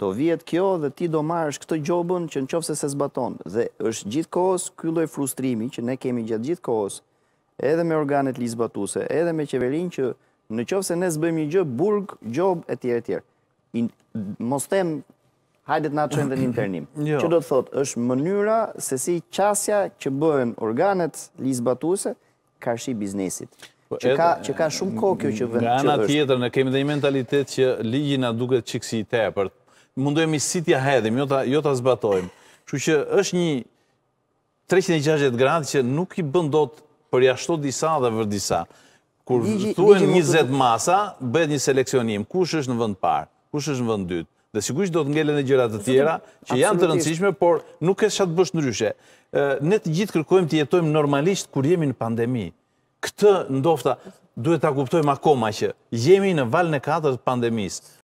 do vjet kjo dhe ti do marrësh këtë gjobën që në qofë se se zbaton. Dhe është gjithë kohës kylloj frustrimi që ne kemi gjithë gjithë kohës edhe me organet lisbatuse, edhe me qeverin që në qofë se ne zbëjmë një gjë, burg, gjobë, e tjere Mos tem, hajdet nga qënë dhe një internim. Jo. Që do të thotë, është mënyra se si qasja që bëhen organet lisbatuse, ka shi biznesit. Po që ka shumë kokjo që vëndë që është. Nga ana tjetër, ne kemi dhe një mentalitet që ligjina duket qikësi i tepërt, mundohemi si t'ja hedhim, jo t'a jo zbatojmë. Që që është një 360 gradë që nuk i bëndot për jashto disa dhe vër disa. Kur thuen 20 masa, bëhet një seleksionim. Kush është në vënd parë, kush është në vënd dytë. Dhe sigurisht do të ngele në gjërat të tjera, që janë të rëndësishme, por nuk e shatë bësh në ryshe. Ne të gjithë kërkojmë të jetojmë normalisht kur jemi në pandemi. Këtë ndofta duhet të kuptojmë akoma që jemi në valën e 4 pandemisë.